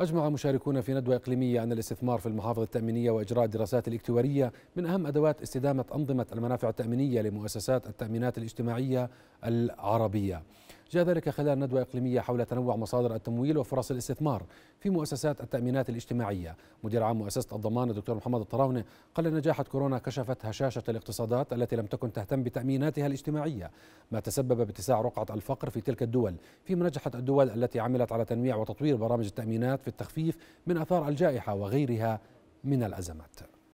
أجمع مشاركون في ندوة إقليمية عن الاستثمار في المحافظ التأمينية وإجراء الدراسات الاكتوارية من أهم أدوات استدامة أنظمة المنافع التأمينية لمؤسسات التأمينات الاجتماعية العربية جاء ذلك خلال ندوة إقليمية حول تنوع مصادر التمويل وفرص الاستثمار في مؤسسات التأمينات الاجتماعية مدير عام مؤسسة الضمان الدكتور محمد الطراونة قال نجاحة كورونا كشفت هشاشة الاقتصادات التي لم تكن تهتم بتأميناتها الاجتماعية ما تسبب باتساع رقعة الفقر في تلك الدول فيما نجحت الدول التي عملت على تنويع وتطوير برامج التأمينات في التخفيف من أثار الجائحة وغيرها من الأزمات